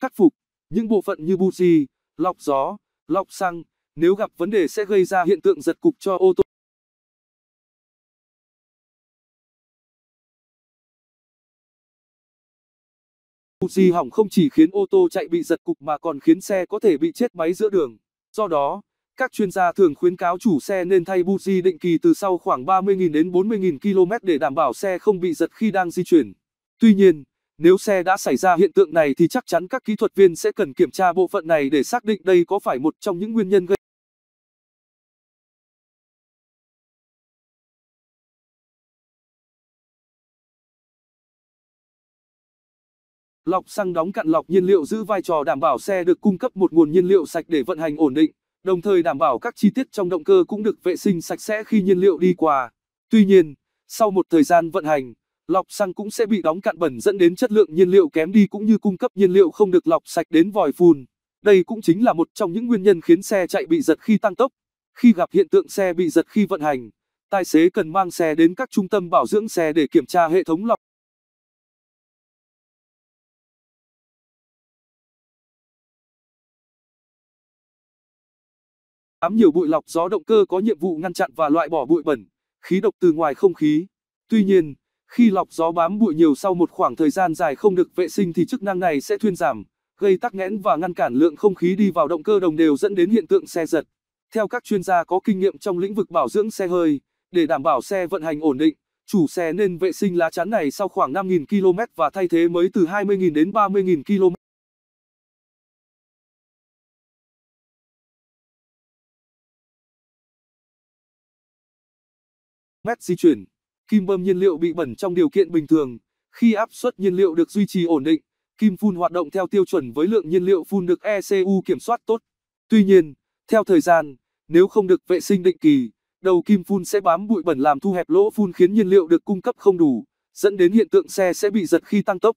khắc phục. Những bộ phận như buji, lọc gió, lọc xăng, nếu gặp vấn đề sẽ gây ra hiện tượng giật cục cho ô tô. Buji hỏng không chỉ khiến ô tô chạy bị giật cục mà còn khiến xe có thể bị chết máy giữa đường. Do đó, các chuyên gia thường khuyến cáo chủ xe nên thay buji định kỳ từ sau khoảng 30.000 đến 40.000 km để đảm bảo xe không bị giật khi đang di chuyển. Tuy nhiên, nếu xe đã xảy ra hiện tượng này thì chắc chắn các kỹ thuật viên sẽ cần kiểm tra bộ phận này để xác định đây có phải một trong những nguyên nhân gây Lọc xăng đóng cặn lọc nhiên liệu giữ vai trò đảm bảo xe được cung cấp một nguồn nhiên liệu sạch để vận hành ổn định, đồng thời đảm bảo các chi tiết trong động cơ cũng được vệ sinh sạch sẽ khi nhiên liệu đi qua. Tuy nhiên, sau một thời gian vận hành, lọc xăng cũng sẽ bị đóng cạn bẩn dẫn đến chất lượng nhiên liệu kém đi cũng như cung cấp nhiên liệu không được lọc sạch đến vòi phun. Đây cũng chính là một trong những nguyên nhân khiến xe chạy bị giật khi tăng tốc. Khi gặp hiện tượng xe bị giật khi vận hành, tài xế cần mang xe đến các trung tâm bảo dưỡng xe để kiểm tra hệ thống lọc. Ám nhiều bụi lọc gió động cơ có nhiệm vụ ngăn chặn và loại bỏ bụi bẩn, khí độc từ ngoài không khí. Tuy nhiên, khi lọc gió bám bụi nhiều sau một khoảng thời gian dài không được vệ sinh thì chức năng này sẽ thuyên giảm, gây tắc nghẽn và ngăn cản lượng không khí đi vào động cơ đồng đều dẫn đến hiện tượng xe giật. Theo các chuyên gia có kinh nghiệm trong lĩnh vực bảo dưỡng xe hơi, để đảm bảo xe vận hành ổn định, chủ xe nên vệ sinh lá chắn này sau khoảng 5.000 km và thay thế mới từ 20.000 đến 30.000 km. mét di chuyển kim bơm nhiên liệu bị bẩn trong điều kiện bình thường, khi áp suất nhiên liệu được duy trì ổn định, kim phun hoạt động theo tiêu chuẩn với lượng nhiên liệu phun được ECU kiểm soát tốt. Tuy nhiên, theo thời gian, nếu không được vệ sinh định kỳ, đầu kim phun sẽ bám bụi bẩn làm thu hẹp lỗ phun khiến nhiên liệu được cung cấp không đủ, dẫn đến hiện tượng xe sẽ bị giật khi tăng tốc.